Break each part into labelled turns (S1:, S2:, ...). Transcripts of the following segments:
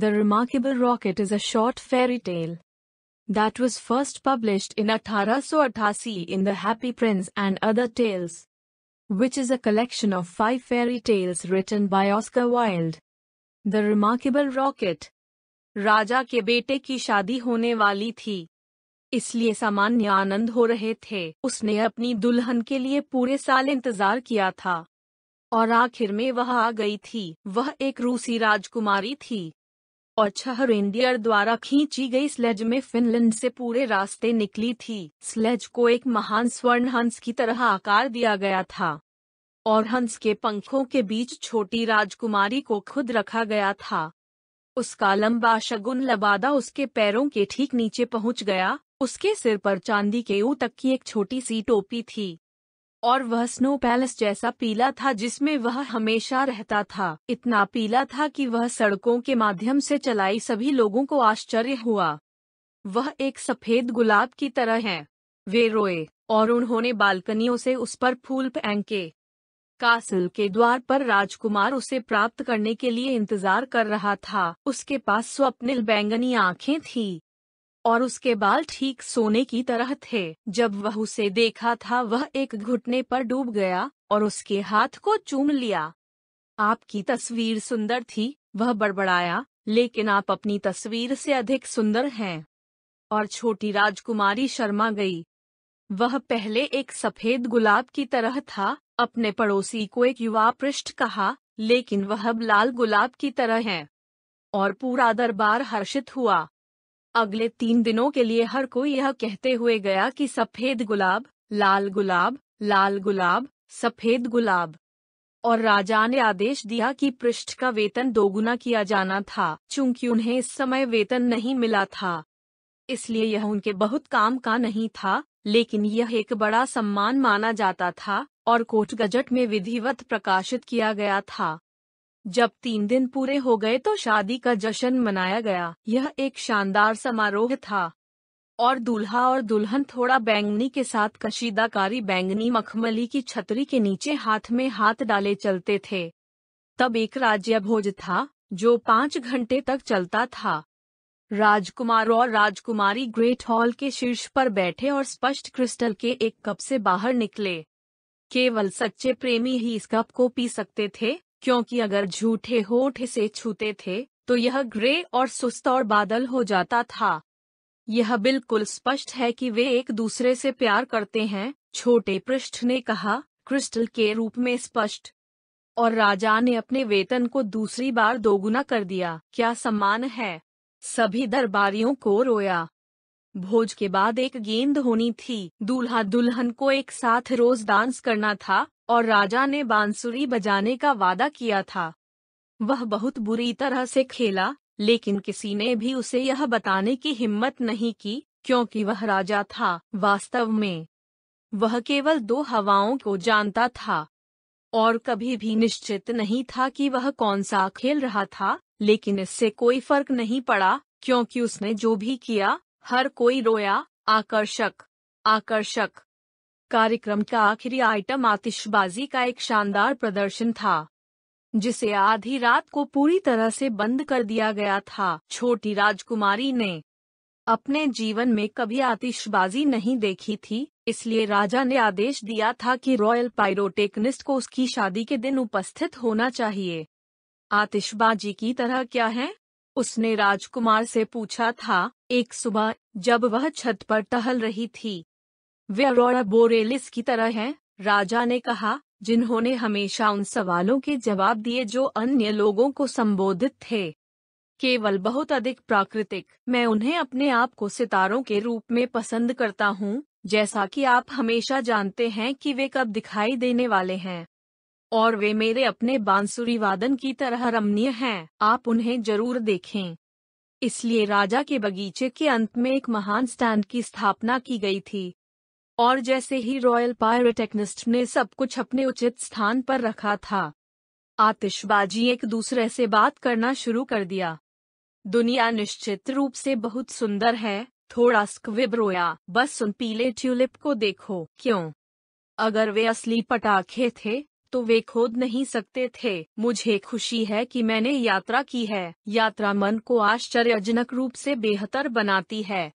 S1: The Remarkable Rocket is a short fairy tale that was first published in 1888 in The Happy Prince and Other Tales, which is a collection of five fairy tales written by Oscar Wilde. The Remarkable Rocket राजा के बेटे की शादी होने वाली थी इसलिए सामान्य आनंद हो रहे थे उसने अपनी दुल्हन के लिए पूरे साल इंतजार किया था और आखिर में वह आ गई थी वह एक रूसी राजकुमारी थी और छह रेंडियर द्वारा खींची गई स्लेज में फिनलैंड से पूरे रास्ते निकली थी स्लेज को एक महान स्वर्ण हंस की तरह आकार दिया गया था और हंस के पंखों के बीच छोटी राजकुमारी को खुद रखा गया था उसका लंबा शगुन लबादा उसके पैरों के ठीक नीचे पहुंच गया उसके सिर पर चांदी के ऊ तक की एक छोटी सी टोपी थी और वह स्नो पैलेस जैसा पीला था जिसमें वह हमेशा रहता था इतना पीला था कि वह सड़कों के माध्यम से चलाई सभी लोगों को आश्चर्य हुआ वह एक सफेद गुलाब की तरह है वे रोए और उन्होंने बालकनियों से उस पर फूल फेंके कासिल के द्वार पर राजकुमार उसे प्राप्त करने के लिए इंतजार कर रहा था उसके पास स्वप्निल बैंगनी आंखें थी और उसके बाल ठीक सोने की तरह थे जब वह उसे देखा था वह एक घुटने पर डूब गया और उसके हाथ को चूम लिया आपकी तस्वीर सुंदर थी वह बड़बड़ाया लेकिन आप अपनी तस्वीर से अधिक सुंदर हैं और छोटी राजकुमारी शर्मा गई वह पहले एक सफेद गुलाब की तरह था अपने पड़ोसी को एक युवा पृष्ठ कहा लेकिन वह अब लाल गुलाब की तरह है और पूरा दरबार हर्षित हुआ अगले तीन दिनों के लिए हर कोई यह कहते हुए गया कि सफेद गुलाब लाल गुलाब लाल गुलाब सफेद गुलाब और राजा ने आदेश दिया कि पृष्ठ का वेतन दोगुना किया जाना था चूंकि उन्हें इस समय वेतन नहीं मिला था इसलिए यह उनके बहुत काम का नहीं था लेकिन यह एक बड़ा सम्मान माना जाता था और कोट गजट में विधिवत प्रकाशित किया गया था जब तीन दिन पूरे हो गए तो शादी का जश्न मनाया गया यह एक शानदार समारोह था और दूल्हा और दुल्हन थोड़ा बैंगनी के साथ कशीदाकारी बैंगनी मखमली की छतरी के नीचे हाथ में हाथ डाले चलते थे तब एक राज्य भोज था जो पाँच घंटे तक चलता था राजकुमार और राजकुमारी ग्रेट हॉल के शीर्ष पर बैठे और स्पष्ट क्रिस्टल के एक कप से बाहर निकले केवल सच्चे प्रेमी ही इस कप को पी सकते थे क्योंकि अगर झूठे होठ से छूते थे तो यह ग्रे और सुस्त और बादल हो जाता था यह बिल्कुल स्पष्ट है कि वे एक दूसरे से प्यार करते हैं छोटे पृष्ठ ने कहा क्रिस्टल के रूप में स्पष्ट और राजा ने अपने वेतन को दूसरी बार दोगुना कर दिया क्या सम्मान है सभी दरबारियों को रोया भोज के बाद एक गेंद होनी थी दूल्हा दुल्हन को एक साथ रोज डांस करना था और राजा ने बांसुरी बजाने का वादा किया था वह बहुत बुरी तरह से खेला लेकिन किसी ने भी उसे यह बताने की हिम्मत नहीं की क्योंकि वह राजा था वास्तव में वह केवल दो हवाओं को जानता था और कभी भी निश्चित नहीं था कि वह कौन सा खेल रहा था लेकिन इससे कोई फर्क नहीं पड़ा क्योंकि उसने जो भी किया हर कोई रोया आकर्षक आकर्षक कार्यक्रम का आखिरी आइटम आतिशबाजी का एक शानदार प्रदर्शन था जिसे आधी रात को पूरी तरह से बंद कर दिया गया था छोटी राजकुमारी ने अपने जीवन में कभी आतिशबाजी नहीं देखी थी इसलिए राजा ने आदेश दिया था कि रॉयल पायरोटेक्निस्ट को उसकी शादी के दिन उपस्थित होना चाहिए आतिशबाजी की तरह क्या है उसने राजकुमार से पूछा था एक सुबह जब वह छत पर टहल रही थी वे अरोड़ा बोरेलिस की तरह हैं राजा ने कहा जिन्होंने हमेशा उन सवालों के जवाब दिए जो अन्य लोगों को संबोधित थे केवल बहुत अधिक प्राकृतिक मैं उन्हें अपने आप को सितारों के रूप में पसंद करता हूँ जैसा कि आप हमेशा जानते हैं कि वे कब दिखाई देने वाले हैं और वे मेरे अपने बांसुरी वादन की तरह रमणीय हैं आप उन्हें जरूर देखें इसलिए राजा के बगीचे के अंत में एक महान स्टैंड की स्थापना की गई थी और जैसे ही रॉयल पायरोटेक्निस्ट ने सब कुछ अपने उचित स्थान पर रखा था आतिशबाजी एक दूसरे से बात करना शुरू कर दिया दुनिया निश्चित रूप से बहुत सुंदर है थोड़ा स्क्विब रोया बस उन पीले ट्यूलिप को देखो क्यों अगर वे असली पटाखे थे तो वे खोद नहीं सकते थे मुझे खुशी है कि मैंने यात्रा की है यात्रा मन को आश्चर्यजनक रूप से बेहतर बनाती है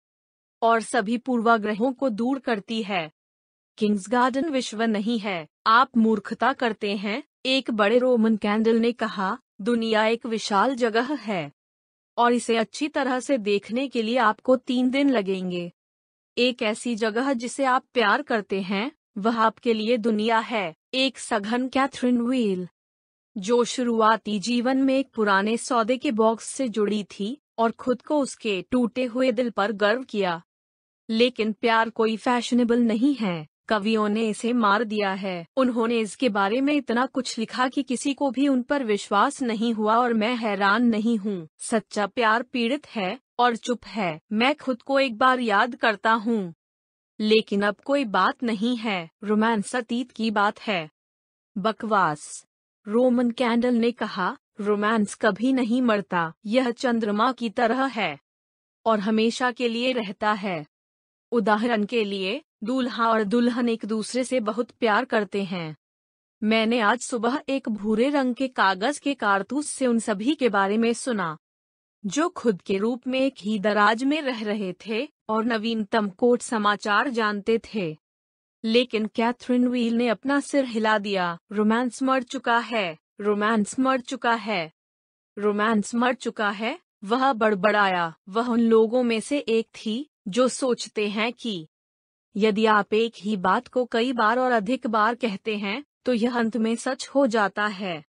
S1: और सभी पूर्वाग्रहों को दूर करती है किंग्स गार्डन विश्व नहीं है आप मूर्खता करते हैं एक बड़े रोमन कैंडल ने कहा दुनिया एक विशाल जगह है और इसे अच्छी तरह से देखने के लिए आपको तीन दिन लगेंगे एक ऐसी जगह जिसे आप प्यार करते हैं वह आपके लिए दुनिया है एक सघन कैथरीन व्हील जो शुरुआती जीवन में एक पुराने सौदे के बॉक्स से जुड़ी थी और खुद को उसके टूटे हुए दिल पर गर्व किया लेकिन प्यार कोई फैशनेबल नहीं है कवियों ने इसे मार दिया है उन्होंने इसके बारे में इतना कुछ लिखा कि किसी को भी उन पर विश्वास नहीं हुआ और मैं हैरान नहीं हूँ सच्चा प्यार पीड़ित है और चुप है मैं खुद को एक बार याद करता हूँ लेकिन अब कोई बात नहीं है रोमांस अतीत की बात है बकवास रोमन कैंडल ने कहा रोमांस कभी नहीं मरता यह चंद्रमा की तरह है और हमेशा के लिए रहता है उदाहरण के लिए दूल्हा और दुल्हन एक दूसरे से बहुत प्यार करते हैं मैंने आज सुबह एक भूरे रंग के कागज के कारतूस से उन सभी के बारे में सुना जो खुद के रूप में एक ही दराज में रह रहे थे और नवीनतम कोट समाचार जानते थे लेकिन कैथरीन व्हील ने अपना सिर हिला दिया रोमांस मर चुका है रोमांस मर चुका है रोमांस मर चुका है वह बड़बड़ाया वह उन लोगों में से एक थी जो सोचते हैं कि यदि आप एक ही बात को कई बार और अधिक बार कहते हैं तो यह अंत में सच हो जाता है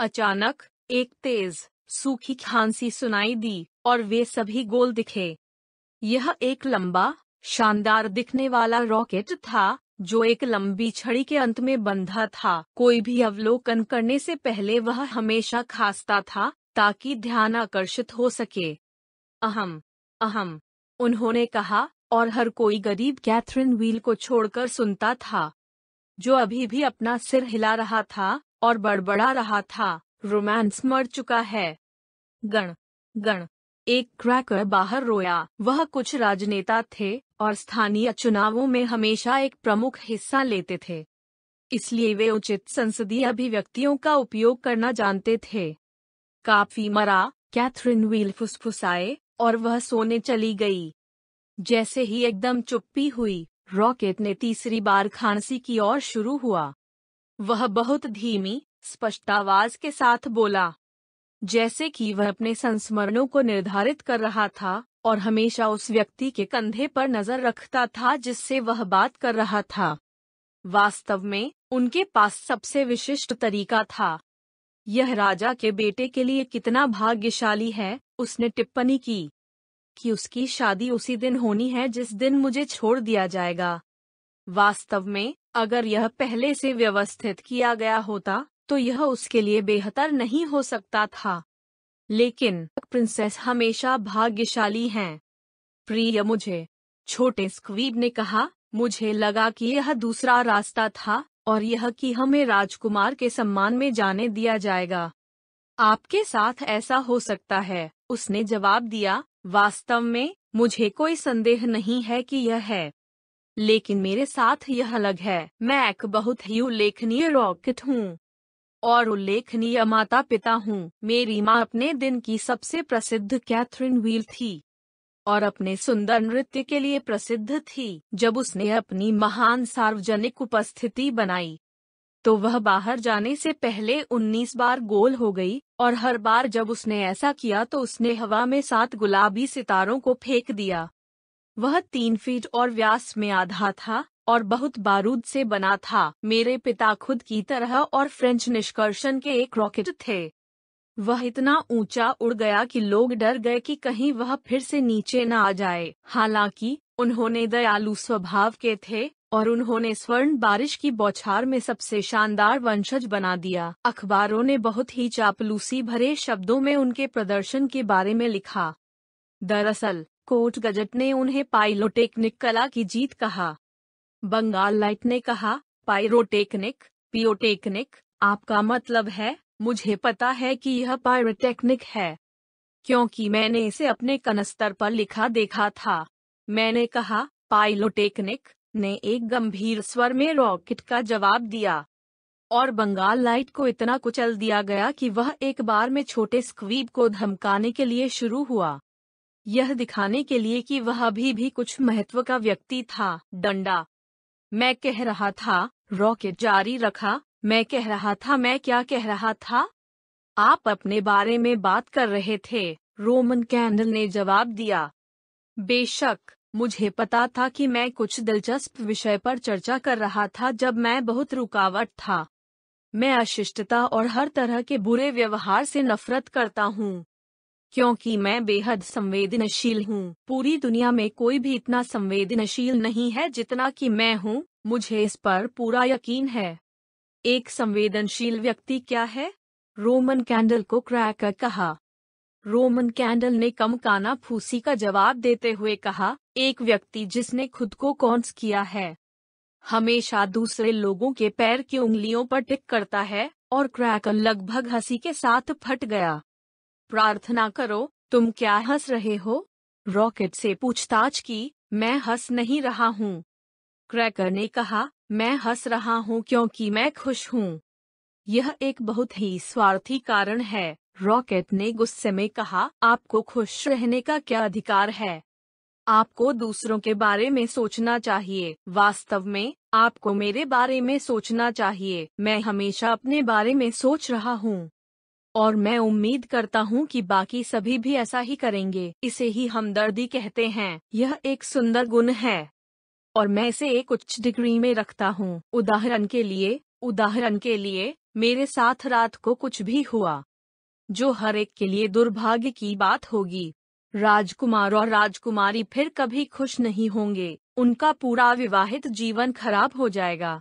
S1: अचानक एक तेज सूखी खांसी सुनाई दी और वे सभी गोल दिखे यह एक लंबा शानदार दिखने वाला रॉकेट था जो एक लंबी छड़ी के अंत में बंधा था कोई भी अवलोकन करने से पहले वह हमेशा खासता था ताकि ध्यान आकर्षित हो सके अहम अहम उन्होंने कहा और हर कोई गरीब कैथरीन व्हील को छोड़कर सुनता था जो अभी भी अपना सिर हिला रहा था और बड़बड़ा रहा था रोमांस मर चुका है गण गण एक क्रैकर बाहर रोया वह कुछ राजनेता थे और स्थानीय चुनावों में हमेशा एक प्रमुख हिस्सा लेते थे इसलिए वे उचित संसदीय अभिव्यक्तियों का उपयोग करना जानते थे काफी मरा कैथरीन व्हील फुसफुसाए और वह सोने चली गई जैसे ही एकदम चुप्पी हुई रॉकेट ने तीसरी बार खांसी की ओर शुरू हुआ वह बहुत धीमी स्पष्ट आवाज के साथ बोला जैसे कि वह अपने संस्मरणों को निर्धारित कर रहा था और हमेशा उस व्यक्ति के कंधे पर नजर रखता था जिससे वह बात कर रहा था वास्तव में उनके पास सबसे विशिष्ट तरीका था यह राजा के बेटे के लिए कितना भाग्यशाली है उसने टिप्पणी की कि उसकी शादी उसी दिन होनी है जिस दिन मुझे छोड़ दिया जाएगा वास्तव में अगर यह पहले से व्यवस्थित किया गया होता तो यह उसके लिए बेहतर नहीं हो सकता था लेकिन प्रिंसेस हमेशा भाग्यशाली हैं। प्रिय मुझे छोटे स्क्वीब ने कहा मुझे लगा कि यह दूसरा रास्ता था और यह कि हमें राजकुमार के सम्मान में जाने दिया जाएगा आपके साथ ऐसा हो सकता है उसने जवाब दिया वास्तव में मुझे कोई संदेह नहीं है कि यह है लेकिन मेरे साथ यह अलग है मैं एक बहुत ही उल्लेखनीय रॉकेट हूँ और उल्लेखनीय माता पिता हूँ मेरी माँ अपने दिन की सबसे प्रसिद्ध कैथरीन व्हील थी और अपने सुंदर नृत्य के लिए प्रसिद्ध थी जब उसने अपनी महान सार्वजनिक उपस्थिति बनाई तो वह बाहर जाने से पहले 19 बार गोल हो गई और हर बार जब उसने ऐसा किया तो उसने हवा में सात गुलाबी सितारों को फेंक दिया वह तीन फीट और व्यास में आधा था और बहुत बारूद से बना था मेरे पिता खुद की तरह और फ्रेंच निष्कर्षण के एक रॉकेट थे वह इतना ऊंचा उड़ गया कि लोग डर गए कि कहीं वह फिर से नीचे न आ जाए हालांकि उन्होंने दयालु स्वभाव के थे और उन्होंने स्वर्ण बारिश की बौछार में सबसे शानदार वंशज बना दिया अखबारों ने बहुत ही चापलूसी भरे शब्दों में उनके प्रदर्शन के बारे में लिखा दरअसल कोट गजट ने उन्हें पाइलोटेक्निक कला की जीत कहा बंगाल लाइट ने कहा पाइरोटेक्निक पियोटेक्निक आपका मतलब है मुझे पता है कि यह पायरोटेक्निक है क्योंकि मैंने इसे अपने कनस्तर पर लिखा देखा था मैंने कहा पायलोटेक्निक ने एक गंभीर स्वर में रॉकेट का जवाब दिया और बंगाल लाइट को इतना कुचल दिया गया कि वह एक बार में छोटे स्क्वीब को धमकाने के लिए शुरू हुआ यह दिखाने के लिए कि वह अभी भी कुछ महत्व का व्यक्ति था डंडा मैं कह रहा था रॉकेट जारी रखा मैं कह रहा था मैं क्या कह रहा था आप अपने बारे में बात कर रहे थे रोमन कैंडल ने जवाब दिया बेशक मुझे पता था कि मैं कुछ दिलचस्प विषय पर चर्चा कर रहा था जब मैं बहुत रुकावट था मैं अशिष्टता और हर तरह के बुरे व्यवहार से नफरत करता हूँ क्योंकि मैं बेहद संवेदनशील हूँ पूरी दुनिया में कोई भी इतना संवेदनशील नहीं है जितना कि मैं हूँ मुझे इस पर पूरा यकीन है एक संवेदनशील व्यक्ति क्या है रोमन कैंडल को क्रैकर कहा रोमन कैंडल ने कम काना फूसी का जवाब देते हुए कहा एक व्यक्ति जिसने खुद को कौनस किया है हमेशा दूसरे लोगों के पैर की उंगलियों पर टिक करता है और क्रैकर लगभग हंसी के साथ फट गया प्रार्थना करो तुम क्या हंस रहे हो रॉकेट से पूछताछ की मैं हंस नहीं रहा हूँ क्रैकर ने कहा मैं हंस रहा हूँ क्योंकि मैं खुश हूँ यह एक बहुत ही स्वार्थी कारण है रॉकेट ने गुस्से में कहा आपको खुश रहने का क्या अधिकार है आपको दूसरों के बारे में सोचना चाहिए वास्तव में आपको मेरे बारे में सोचना चाहिए मैं हमेशा अपने बारे में सोच रहा हूँ और मैं उम्मीद करता हूँ कि बाकी सभी भी ऐसा ही करेंगे इसे ही हमदर्दी कहते हैं यह एक सुंदर गुण है और मैं इसे एक उच्च डिग्री में रखता हूँ उदाहरण के लिए उदाहरण के लिए मेरे साथ रात को कुछ भी हुआ जो हर एक के लिए दुर्भाग्य की बात होगी राजकुमार और राजकुमारी फिर कभी खुश नहीं होंगे उनका पूरा विवाहित जीवन खराब हो जाएगा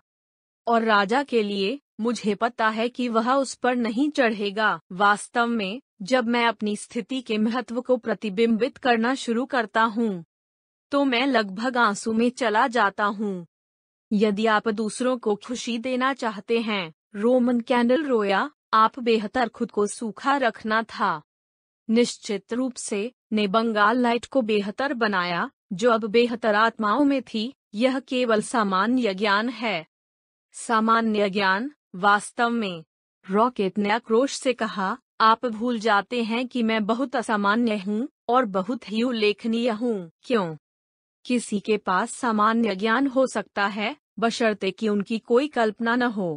S1: और राजा के लिए मुझे पता है कि वह उस पर नहीं चढ़ेगा वास्तव में जब मैं अपनी स्थिति के महत्व को प्रतिबिंबित करना शुरू करता हूँ तो मैं लगभग आंसू में चला जाता हूँ यदि आप दूसरों को खुशी देना चाहते हैं रोमन कैंडल रोया आप बेहतर खुद को सूखा रखना था निश्चित रूप से ने बंगाल लाइट को बेहतर बनाया जो अब बेहतर आत्माओं में थी यह केवल सामान्य ज्ञान है सामान्य ज्ञान वास्तव में रॉकेट ने आक्रोश से कहा आप भूल जाते हैं कि मैं बहुत असामान्य हूँ और बहुत ही उल्लेखनीय हूँ क्यों किसी के पास सामान्य ज्ञान हो सकता है बशर्ते कि उनकी कोई कल्पना न हो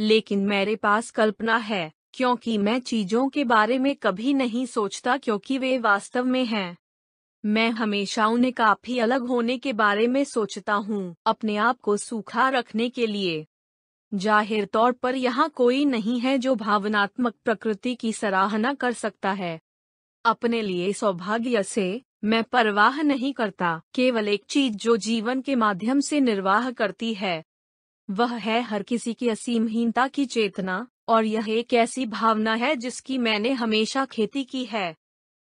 S1: लेकिन मेरे पास कल्पना है क्योंकि मैं चीजों के बारे में कभी नहीं सोचता क्योंकि वे वास्तव में हैं मैं हमेशा उन्हें काफी अलग होने के बारे में सोचता हूँ अपने आप को सूखा रखने के लिए जाहिर तौर पर यहाँ कोई नहीं है जो भावनात्मक प्रकृति की सराहना कर सकता है अपने लिए सौभाग्य से मैं परवाह नहीं करता केवल एक चीज जो जीवन के माध्यम से निर्वाह करती है वह है हर किसी की असीमहीनता की चेतना और यह एक ऐसी भावना है जिसकी मैंने हमेशा खेती की है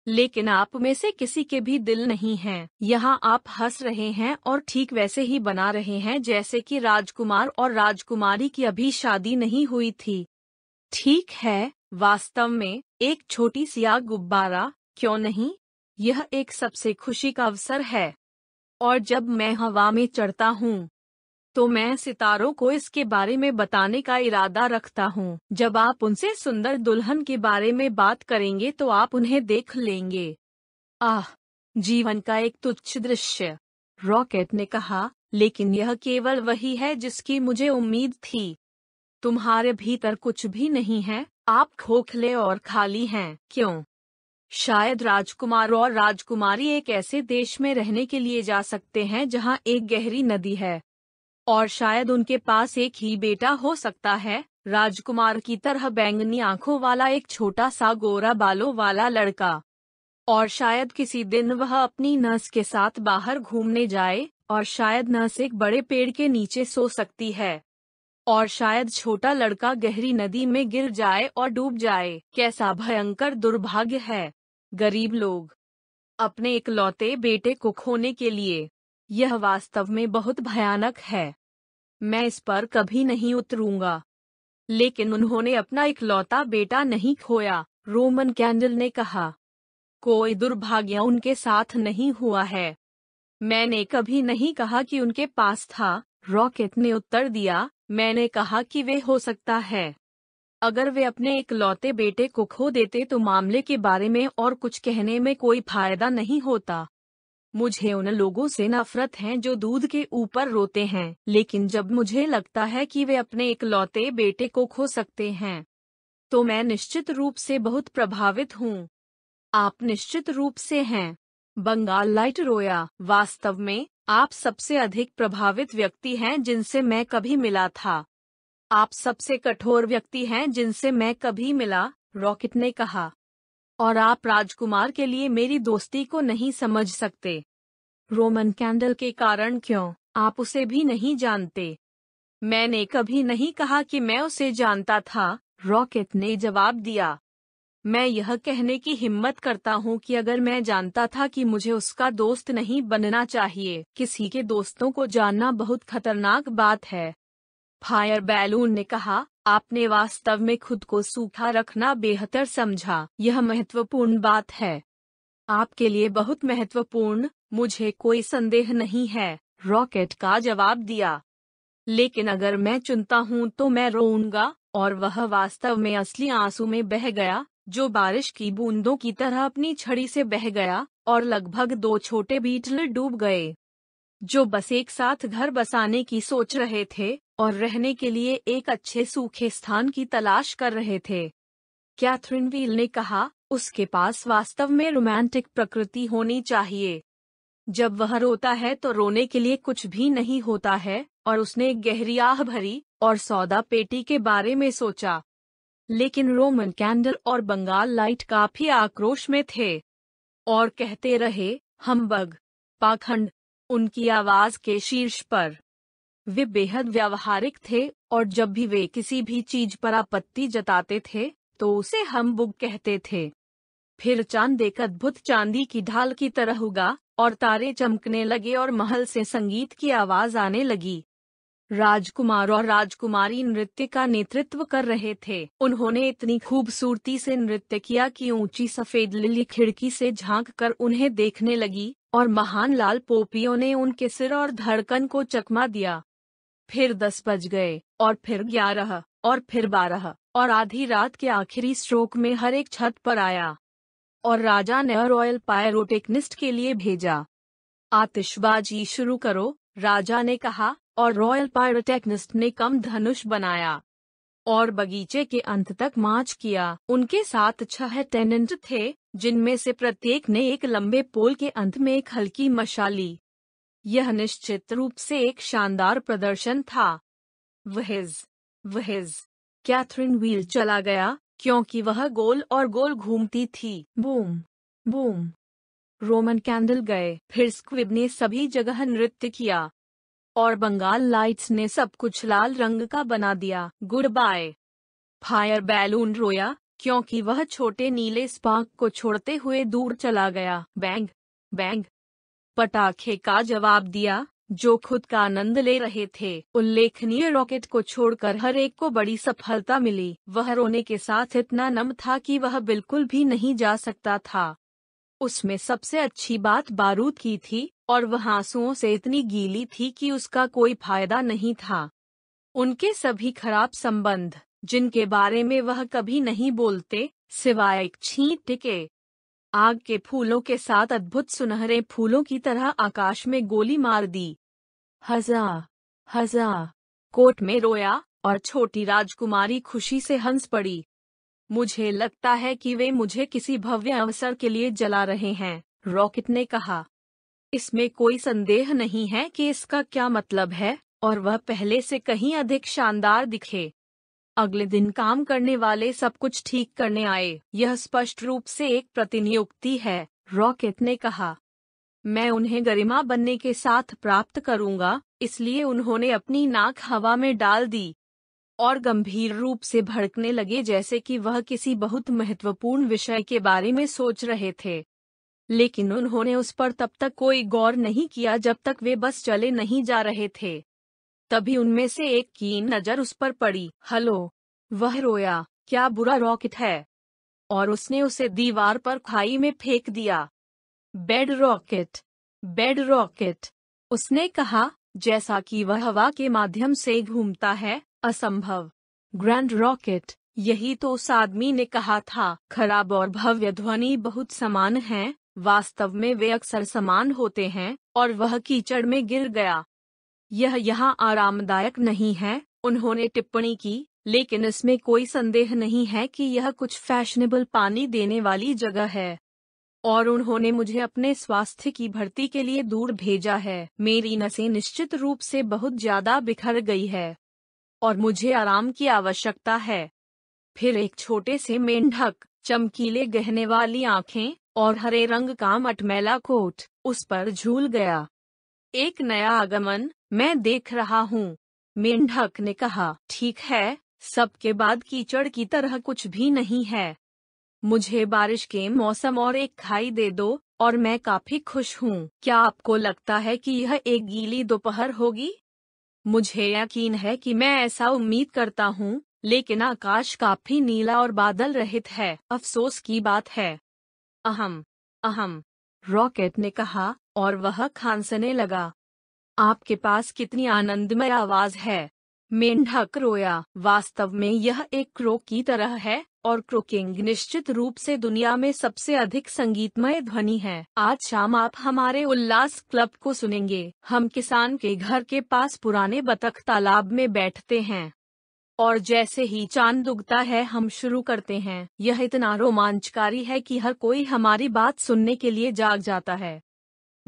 S1: लेकिन आप में से किसी के भी दिल नहीं है यहाँ आप हंस रहे हैं और ठीक वैसे ही बना रहे हैं जैसे कि राजकुमार और राजकुमारी की अभी शादी नहीं हुई थी ठीक है वास्तव में एक छोटी सी आग गुब्बारा क्यों नहीं यह एक सबसे खुशी का अवसर है और जब मैं हवा में चढ़ता हूँ तो मैं सितारों को इसके बारे में बताने का इरादा रखता हूँ जब आप उनसे सुंदर दुल्हन के बारे में बात करेंगे तो आप उन्हें देख लेंगे आह जीवन का एक तुच्छ दृश्य रॉकेट ने कहा लेकिन यह केवल वही है जिसकी मुझे उम्मीद थी तुम्हारे भीतर कुछ भी नहीं है आप खोखले और खाली हैं क्यों शायद राजकुमार और राजकुमारी एक ऐसे देश में रहने के लिए जा सकते हैं जहां एक गहरी नदी है और शायद उनके पास एक ही बेटा हो सकता है राजकुमार की तरह बैंगनी आंखों वाला एक छोटा सा गोरा बालों वाला लड़का और शायद किसी दिन वह अपनी नर्स के साथ बाहर घूमने जाए और शायद नर्स एक बड़े पेड़ के नीचे सो सकती है और शायद छोटा लड़का गहरी नदी में गिर जाए और डूब जाए कैसा भयंकर दुर्भाग्य है गरीब लोग अपने इकलौते बेटे को खोने के लिए यह वास्तव में बहुत भयानक है मैं इस पर कभी नहीं उतरूंगा लेकिन उन्होंने अपना इकलौता बेटा नहीं खोया रोमन कैंडल ने कहा कोई दुर्भाग्य उनके साथ नहीं हुआ है मैंने कभी नहीं कहा कि उनके पास था रॉकेट ने उत्तर दिया मैंने कहा कि वे हो सकता है अगर वे अपने इकलौते बेटे को खो देते तो मामले के बारे में और कुछ कहने में कोई फायदा नहीं होता मुझे उन लोगों से नफरत है जो दूध के ऊपर रोते हैं लेकिन जब मुझे लगता है कि वे अपने इकलौते बेटे को खो सकते हैं तो मैं निश्चित रूप से बहुत प्रभावित हूँ आप निश्चित रूप से हैं बंगाल लाइट रोया वास्तव में आप सबसे अधिक प्रभावित व्यक्ति हैं जिनसे मैं कभी मिला था आप सबसे कठोर व्यक्ति हैं जिनसे मैं कभी मिला रॉकेट ने कहा और आप राजकुमार के लिए मेरी दोस्ती को नहीं समझ सकते रोमन कैंडल के कारण क्यों आप उसे भी नहीं जानते मैंने कभी नहीं कहा कि मैं उसे जानता था रॉकेट ने जवाब दिया मैं यह कहने की हिम्मत करता हूँ कि अगर मैं जानता था कि मुझे उसका दोस्त नहीं बनना चाहिए किसी के दोस्तों को जानना बहुत खतरनाक बात है फायर बैलून ने कहा आपने वास्तव में खुद को सूखा रखना बेहतर समझा यह महत्वपूर्ण बात है आपके लिए बहुत महत्वपूर्ण मुझे कोई संदेह नहीं है रॉकेट का जवाब दिया लेकिन अगर मैं चुनता हूँ तो मैं रोऊंगा और वह वास्तव में असली आंसू में बह गया जो बारिश की बूंदों की तरह अपनी छड़ी से बह गया और लगभग दो छोटे बीटल डूब गए जो बस एक साथ घर बसाने की सोच रहे थे और रहने के लिए एक अच्छे सूखे स्थान की तलाश कर रहे थे कैथरीन व्हील ने कहा उसके पास वास्तव में रोमांटिक प्रकृति होनी चाहिए जब वह रोता है तो रोने के लिए कुछ भी नहीं होता है और उसने एक गहरी आह भरी और सौदा पेटी के बारे में सोचा लेकिन रोमन कैंडल और बंगाल लाइट काफी आक्रोश में थे और कहते रहे हम बग पाखंड उनकी आवाज के शीर्ष पर वे बेहद व्यावहारिक थे और जब भी वे किसी भी चीज पर आपत्ति जताते थे तो उसे हम बुग कहते थे फिर चांद एक अद्भुत चांदी की ढाल की तरह होगा और तारे चमकने लगे और महल से संगीत की आवाज आने लगी राजकुमार और राजकुमारी नृत्य का नेतृत्व कर रहे थे उन्होंने इतनी खूबसूरती से नृत्य किया कि ऊंची सफेद लिली खिड़की से झांक कर उन्हें देखने लगी और महान लाल पोपियों ने उनके सिर और धड़कन को चकमा दिया फिर दस बज गए और फिर ग्यारह और फिर बारह और आधी रात के आखिरी स्ट्रोक में हर एक छत पर आया और राजा ने रॉयल पायरोटेक्निस्ट के लिए भेजा आतिशबाजी शुरू करो राजा ने कहा और रॉयल पायरोटेक्निस्ट ने कम धनुष बनाया और बगीचे के अंत तक मार्च किया उनके साथ छह टेनेंट थे जिनमें से प्रत्येक ने एक लंबे पोल के अंत में एक हल्की मशाली यह निश्चित रूप से एक शानदार प्रदर्शन था वहज वहज कैथरीन व्हील चला गया क्योंकि वह गोल और गोल घूमती थी बूम बूम रोमन कैंडल गए फिर स्क्विब ने सभी जगह नृत्य किया और बंगाल लाइट्स ने सब कुछ लाल रंग का बना दिया गुड बाय फायर बैलून रोया क्योंकि वह छोटे नीले स्पार्क को छोड़ते हुए दूर चला गया बैंग बैंग पटाखे का जवाब दिया जो खुद का आनंद ले रहे थे उल्लेखनीय रॉकेट को छोड़कर हर एक को बड़ी सफलता मिली वह रोने के साथ इतना नम था कि वह बिल्कुल भी नहीं जा सकता था उसमें सबसे अच्छी बात बारूद की थी और वह आंसुओं से इतनी गीली थी कि उसका कोई फायदा नहीं था उनके सभी खराब संबंध जिनके बारे में वह कभी नहीं बोलते सिवाय एक छींट टिके आग के फूलों के साथ अद्भुत सुनहरे फूलों की तरह आकाश में गोली मार दी हजा हजा कोट में रोया और छोटी राजकुमारी खुशी से हंस पड़ी मुझे लगता है कि वे मुझे किसी भव्य अवसर के लिए जला रहे हैं रॉकेट ने कहा इसमें कोई संदेह नहीं है कि इसका क्या मतलब है और वह पहले से कहीं अधिक शानदार दिखे अगले दिन काम करने वाले सब कुछ ठीक करने आए यह स्पष्ट रूप से एक प्रतिनियुक्ति है रॉकेट ने कहा मैं उन्हें गरिमा बनने के साथ प्राप्त करूंगा इसलिए उन्होंने अपनी नाक हवा में डाल दी और गंभीर रूप से भड़कने लगे जैसे कि वह किसी बहुत महत्वपूर्ण विषय के बारे में सोच रहे थे लेकिन उन्होंने उस पर तब तक कोई गौर नहीं किया जब तक वे बस चले नहीं जा रहे थे तभी उनमें से एक की नजर उस पर पड़ी हलो वह रोया क्या बुरा रॉकेट है और उसने उसे दीवार पर खाई में फेंक दिया बेड रॉकेट बेड रॉकेट उसने कहा जैसा कि वह हवा के माध्यम से घूमता है असंभव ग्रैंड रॉकेट यही तो उस आदमी ने कहा था खराब और भव्य ध्वनि बहुत समान हैं, वास्तव में वे अक्सर समान होते हैं और वह कीचड़ में गिर गया यह यहाँ आरामदायक नहीं है उन्होंने टिप्पणी की लेकिन इसमें कोई संदेह नहीं है कि यह कुछ फैशनेबल पानी देने वाली जगह है और उन्होंने मुझे अपने स्वास्थ्य की भर्ती के लिए दूर भेजा है मेरी नसें निश्चित रूप से बहुत ज्यादा बिखर गई है और मुझे आराम की आवश्यकता है फिर एक छोटे से मेंढक चमकीले गहने वाली आँखें और हरे रंग का मटमैला कोट उस पर झूल गया एक नया आगमन मैं देख रहा हूँ मेंढक ने कहा ठीक है सबके बाद कीचड़ की तरह कुछ भी नहीं है मुझे बारिश के मौसम और एक खाई दे दो और मैं काफी खुश हूँ क्या आपको लगता है कि यह एक गीली दोपहर होगी मुझे यकीन है कि मैं ऐसा उम्मीद करता हूँ लेकिन आकाश काफी नीला और बादल रहित है अफसोस की बात है अहम अहम रॉकेट ने कहा और वह खांसने लगा आपके पास कितनी आनंदमय आवाज है मेंढक रोया वास्तव में यह एक क्रो की तरह है और क्रोकिंग निश्चित रूप से दुनिया में सबसे अधिक संगीतमय ध्वनि है आज शाम आप हमारे उल्लास क्लब को सुनेंगे हम किसान के घर के पास पुराने बतख तालाब में बैठते हैं और जैसे ही चांद उगता है हम शुरू करते हैं यह इतना रोमांचकारी है कि हर कोई हमारी बात सुनने के लिए जाग जाता है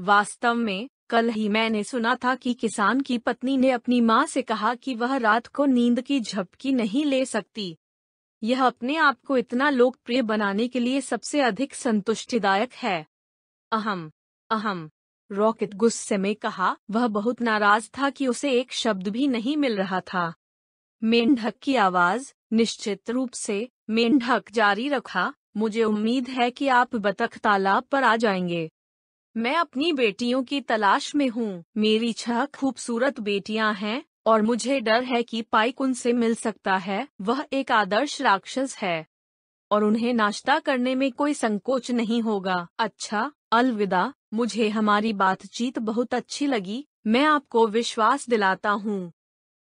S1: वास्तव में कल ही मैंने सुना था कि किसान की पत्नी ने अपनी माँ से कहा कि वह रात को नींद की झपकी नहीं ले सकती यह अपने आप को इतना लोकप्रिय बनाने के लिए सबसे अधिक संतुष्टिदायक है अहम अहम रॉकेट गुस्से में कहा वह बहुत नाराज था कि उसे एक शब्द भी नहीं मिल रहा था मेंढक की आवाज निश्चित रूप से मेंढक जारी रखा मुझे उम्मीद है कि आप बतख तालाब पर आ जाएंगे मैं अपनी बेटियों की तलाश में हूँ मेरी छह खूबसूरत बेटियाँ हैं और मुझे डर है कि पाइक उनसे मिल सकता है वह एक आदर्श राक्षस है और उन्हें नाश्ता करने में कोई संकोच नहीं होगा अच्छा अलविदा मुझे हमारी बातचीत बहुत अच्छी लगी मैं आपको विश्वास दिलाता हूँ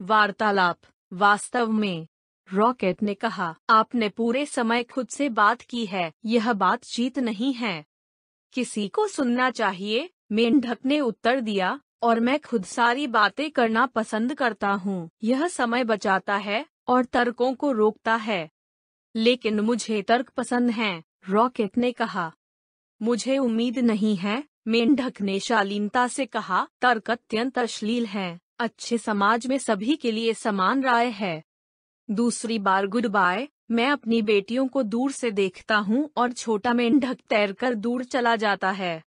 S1: वार्तालाप वास्तव में रॉकेट ने कहा आपने पूरे समय खुद से बात की है यह बात चीत नहीं है किसी को सुनना चाहिए मेंढक ने उत्तर दिया और मैं खुद सारी बातें करना पसंद करता हूँ यह समय बचाता है और तर्कों को रोकता है लेकिन मुझे तर्क पसंद है रॉकेट ने कहा मुझे उम्मीद नहीं है मेंढक ने शालीनता से कहा तर्क अत्यंत अश्लील है अच्छे समाज में सभी के लिए समान राय है दूसरी बार गुड बाय मैं अपनी बेटियों को दूर से देखता हूँ और छोटा मेंढक कर दूर चला जाता है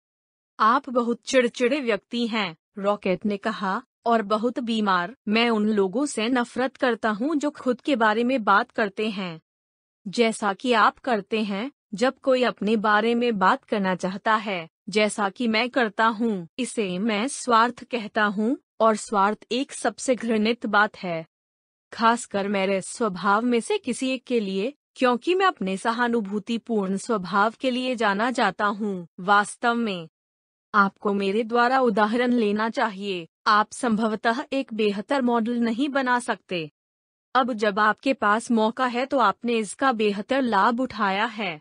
S1: आप बहुत चिड़चिड़े व्यक्ति हैं रॉकेट ने कहा और बहुत बीमार मैं उन लोगों से नफरत करता हूँ जो खुद के बारे में बात करते हैं जैसा कि आप करते हैं जब कोई अपने बारे में बात करना चाहता है जैसा कि मैं करता हूँ इसे मैं स्वार्थ कहता हूँ और स्वार्थ एक सबसे घृणित बात है खासकर मेरे स्वभाव में से किसी एक के लिए क्योंकि मैं अपने सहानुभूतिपूर्ण स्वभाव के लिए जाना जाता हूँ वास्तव में आपको मेरे द्वारा उदाहरण लेना चाहिए आप संभवतः एक बेहतर मॉडल नहीं बना सकते अब जब आपके पास मौका है तो आपने इसका बेहतर लाभ उठाया है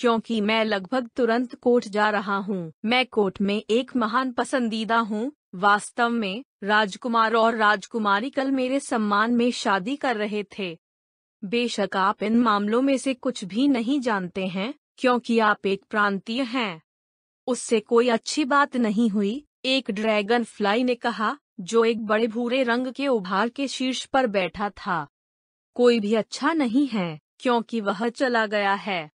S1: क्योंकि मैं लगभग तुरंत कोर्ट जा रहा हूँ मैं कोर्ट में एक महान पसंदीदा हूँ वास्तव में राजकुमार और राजकुमारी कल मेरे सम्मान में शादी कर रहे थे बेशक आप इन मामलों में से कुछ भी नहीं जानते हैं क्योंकि आप एक प्रांतीय हैं उससे कोई अच्छी बात नहीं हुई एक ड्रैगन फ्लाई ने कहा जो एक बड़े भूरे रंग के उभार के शीर्ष पर बैठा था कोई भी अच्छा नहीं है क्योंकि वह चला गया है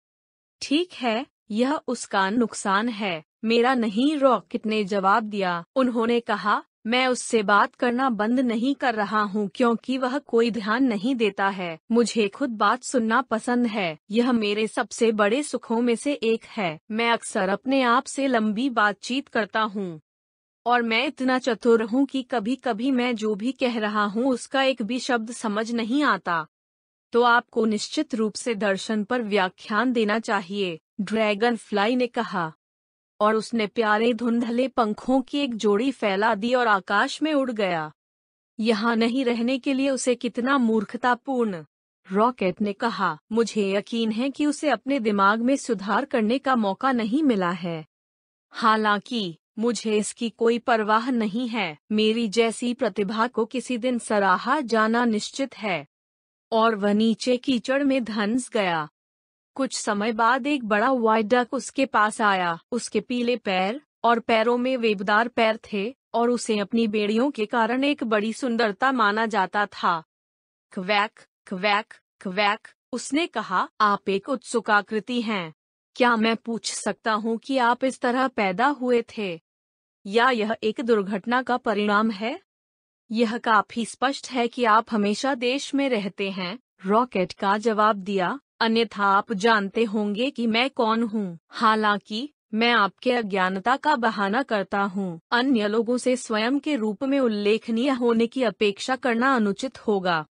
S1: ठीक है यह उसका नुकसान है मेरा नहीं रॉकेट ने जवाब दिया उन्होंने कहा मैं उससे बात करना बंद नहीं कर रहा हूँ क्योंकि वह कोई ध्यान नहीं देता है मुझे खुद बात सुनना पसंद है यह मेरे सबसे बड़े सुखों में से एक है मैं अक्सर अपने आप से लंबी बातचीत करता हूँ और मैं इतना चतुर हूँ कि कभी कभी मैं जो भी कह रहा हूँ उसका एक भी शब्द समझ नहीं आता तो आपको निश्चित रूप से दर्शन पर व्याख्यान देना चाहिए ड्रैगन फ्लाई ने कहा और उसने प्यारे धुंधले पंखों की एक जोड़ी फैला दी और आकाश में उड़ गया यहाँ नहीं रहने के लिए उसे कितना मूर्खतापूर्ण रॉकेट ने कहा मुझे यकीन है कि उसे अपने दिमाग में सुधार करने का मौका नहीं मिला है हालांकि मुझे इसकी कोई परवाह नहीं है मेरी जैसी प्रतिभा को किसी दिन सराहा जाना निश्चित है और वह नीचे कीचड़ में धंस गया कुछ समय बाद एक बड़ा वाइट डक उसके पास आया उसके पीले पैर और पैरों में वेबदार पैर थे और उसे अपनी बेड़ियों के कारण एक बड़ी सुंदरता माना जाता था क्वैक क्वैक क्वैक उसने कहा आप एक उत्सुकाकृति हैं क्या मैं पूछ सकता हूँ कि आप इस तरह पैदा हुए थे या यह एक दुर्घटना का परिणाम है यह काफी स्पष्ट है कि आप हमेशा देश में रहते हैं रॉकेट का जवाब दिया अन्यथा आप जानते होंगे कि मैं कौन हूँ हालांकि मैं आपके अज्ञानता का बहाना करता हूँ अन्य लोगों से स्वयं के रूप में उल्लेखनीय होने की अपेक्षा करना अनुचित होगा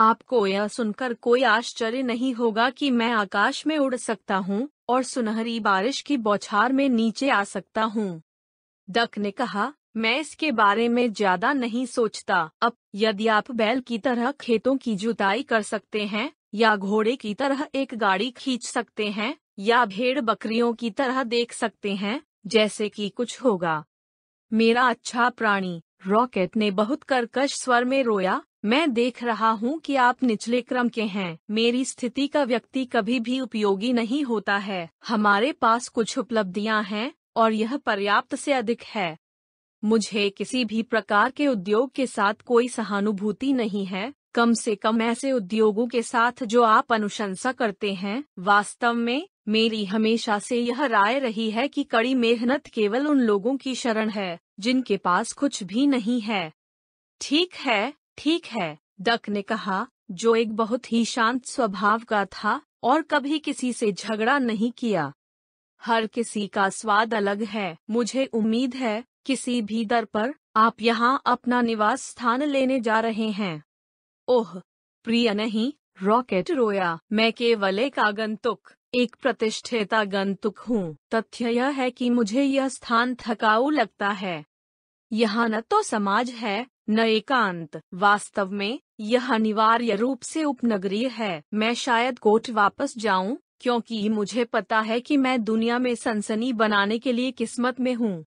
S1: आपको यह सुनकर कोई आश्चर्य नहीं होगा कि मैं आकाश में उड़ सकता हूँ और सुनहरी बारिश की बौछार में नीचे आ सकता हूँ डक ने कहा मैं इसके बारे में ज्यादा नहीं सोचता अब यदि आप बैल की तरह खेतों की जुताई कर सकते हैं या घोड़े की तरह एक गाड़ी खींच सकते हैं या भेड़ बकरियों की तरह देख सकते हैं जैसे कि कुछ होगा मेरा अच्छा प्राणी रॉकेट ने बहुत कर्कश स्वर में रोया मैं देख रहा हूँ कि आप निचले क्रम के हैं मेरी स्थिति का व्यक्ति कभी भी उपयोगी नहीं होता है हमारे पास कुछ उपलब्धियाँ हैं और यह पर्याप्त से अधिक है मुझे किसी भी प्रकार के उद्योग के साथ कोई सहानुभूति नहीं है कम से कम ऐसे उद्योगों के साथ जो आप अनुशंसा करते हैं वास्तव में मेरी हमेशा से यह राय रही है कि कड़ी मेहनत केवल उन लोगों की शरण है जिनके पास कुछ भी नहीं है ठीक है ठीक है डक ने कहा जो एक बहुत ही शांत स्वभाव का था और कभी किसी से झगड़ा नहीं किया हर किसी का स्वाद अलग है मुझे उम्मीद है किसी भी दर पर आप यहाँ अपना निवास स्थान लेने जा रहे हैं ओह प्रिय नहीं रॉकेट रोया मैं केवल एक आगंतुक एक प्रतिष्ठित आगंतुक हूँ तथ्य यह है कि मुझे यह स्थान थकाऊ लगता है यहाँ न तो समाज है न एकांत वास्तव में यह अनिवार्य रूप से उपनगरीय है मैं शायद कोट वापस जाऊँ क्योंकि मुझे पता है कि मैं दुनिया में सनसनी बनाने के लिए किस्मत में हूँ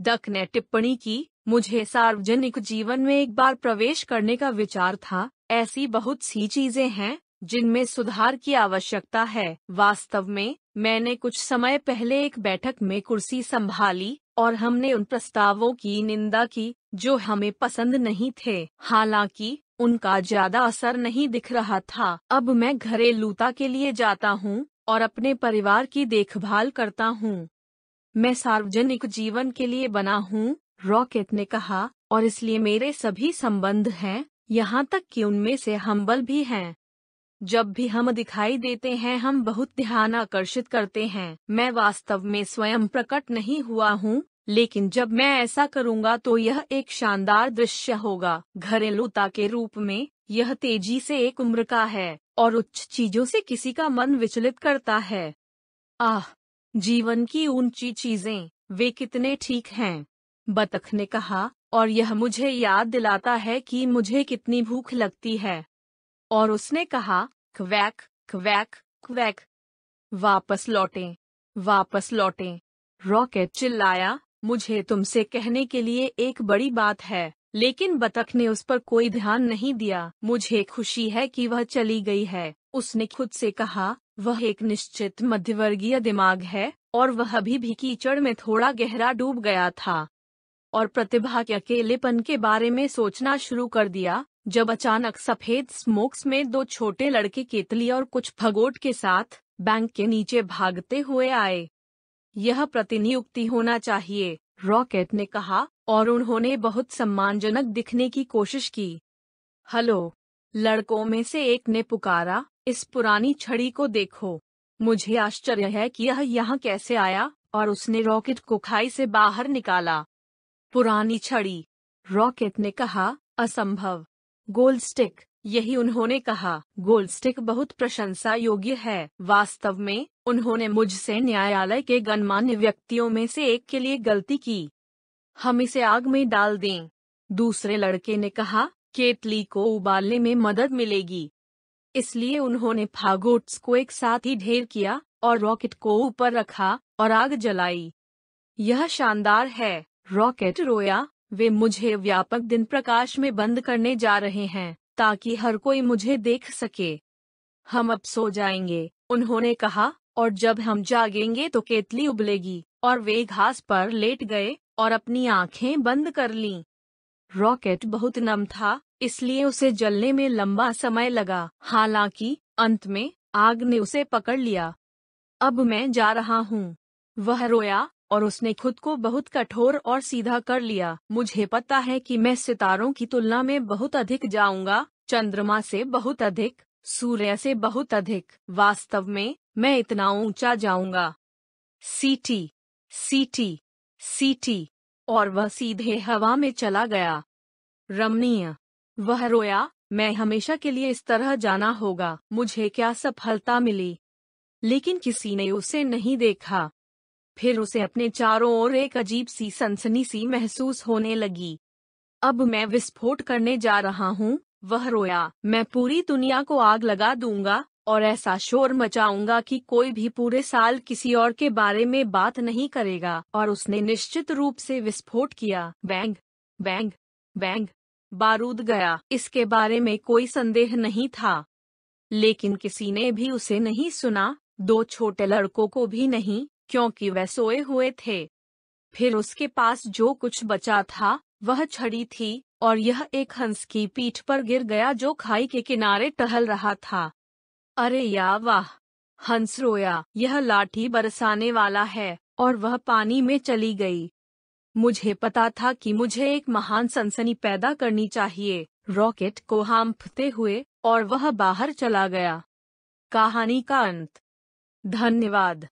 S1: डक ने टिप्पणी की मुझे सार्वजनिक जीवन में एक बार प्रवेश करने का विचार था ऐसी बहुत सी चीजें हैं जिनमें सुधार की आवश्यकता है वास्तव में मैंने कुछ समय पहले एक बैठक में कुर्सी संभाली और हमने उन प्रस्तावों की निंदा की जो हमें पसंद नहीं थे हालांकि उनका ज्यादा असर नहीं दिख रहा था अब मैं घरेलूता के लिए जाता हूँ और अपने परिवार की देखभाल करता हूँ मैं सार्वजनिक जीवन के लिए बना हूँ रॉकेट ने कहा और इसलिए मेरे सभी संबंध हैं यहाँ तक कि उनमें से हम्बल भी हैं जब भी हम दिखाई देते हैं हम बहुत ध्यान आकर्षित करते हैं मैं वास्तव में स्वयं प्रकट नहीं हुआ हूँ लेकिन जब मैं ऐसा करूँगा तो यह एक शानदार दृश्य होगा घरेलूता के रूप में यह तेजी से एक उम्र का है और उच्च चीजों से किसी का मन विचलित करता है आह जीवन की ऊंची चीजें वे कितने ठीक हैं बतख ने कहा और यह मुझे याद दिलाता है कि मुझे कितनी भूख लगती है और उसने कहा क्वैक क्वैक क्वैक वापस लौटे वापस लौटे रॉकेट चिल्लाया मुझे तुमसे कहने के लिए एक बड़ी बात है लेकिन बतख ने उस पर कोई ध्यान नहीं दिया मुझे खुशी है कि वह चली गई है उसने खुद से कहा वह एक निश्चित मध्यवर्गीय दिमाग है और वह अभी भी कीचड़ में थोड़ा गहरा डूब गया था और प्रतिभा के अकेलेपन के बारे में सोचना शुरू कर दिया जब अचानक सफेद स्मोक्स में दो छोटे लड़के केतली और कुछ भगोट के साथ बैंक के नीचे भागते हुए आए यह प्रतिनियुक्ति होना चाहिए रॉकेट ने कहा और उन्होंने बहुत सम्मानजनक दिखने की कोशिश की हेलो लड़कों में से एक ने पुकारा इस पुरानी छड़ी को देखो मुझे आश्चर्य है कि यह यहाँ कैसे आया और उसने रॉकेट को खाई से बाहर निकाला पुरानी छड़ी रॉकेट ने कहा असंभव गोल स्टिक यही उन्होंने कहा गोल स्टिक बहुत प्रशंसा योग्य है वास्तव में उन्होंने मुझसे न्यायालय के गणमान्य व्यक्तियों में से एक के लिए गलती की हम इसे आग में डाल दें दूसरे लड़के ने कहा केटली को उबालने में मदद मिलेगी इसलिए उन्होंने फागोट्स को एक साथ ही ढेर किया और रॉकेट को ऊपर रखा और आग जलाई यह शानदार है रॉकेट रोया वे मुझे व्यापक दिन प्रकाश में बंद करने जा रहे हैं ताकि हर कोई मुझे देख सके हम अब सो जाएंगे उन्होंने कहा और जब हम जागेंगे तो केतली उबलेगी और वे घास पर लेट गए और अपनी आंखें बंद कर लीं। रॉकेट बहुत नम था इसलिए उसे जलने में लंबा समय लगा हालांकि अंत में आग ने उसे पकड़ लिया अब मैं जा रहा हूँ वह रोया और उसने खुद को बहुत कठोर और सीधा कर लिया मुझे पता है कि मैं सितारों की तुलना में बहुत अधिक जाऊंगा चंद्रमा से बहुत अधिक सूर्य से बहुत अधिक वास्तव में मैं इतना ऊंचा जाऊंगा सीटी सीटी सीटी और वह सीधे हवा में चला गया रमणीय वह रोया मैं हमेशा के लिए इस तरह जाना होगा मुझे क्या सफलता मिली लेकिन किसी ने उसे नहीं देखा फिर उसे अपने चारों ओर एक अजीब सी सनसनी सी महसूस होने लगी अब मैं विस्फोट करने जा रहा हूँ वह रोया मैं पूरी दुनिया को आग लगा दूंगा और ऐसा शोर मचाऊंगा कि कोई भी पूरे साल किसी और के बारे में बात नहीं करेगा और उसने निश्चित रूप से विस्फोट किया बैंग बैंग बैंग बारूद गया इसके बारे में कोई संदेह नहीं था लेकिन किसी ने भी उसे नहीं सुना दो छोटे लड़कों को भी नहीं क्योंकि वे सोए हुए थे फिर उसके पास जो कुछ बचा था वह छड़ी थी और यह एक हंस की पीठ पर गिर गया जो खाई के किनारे टहल रहा था अरे या वाह हंस रोया यह लाठी बरसाने वाला है और वह पानी में चली गई मुझे पता था कि मुझे एक महान सनसनी पैदा करनी चाहिए रॉकेट को हांफते हुए और वह बाहर चला गया कहानी का अंत धन्यवाद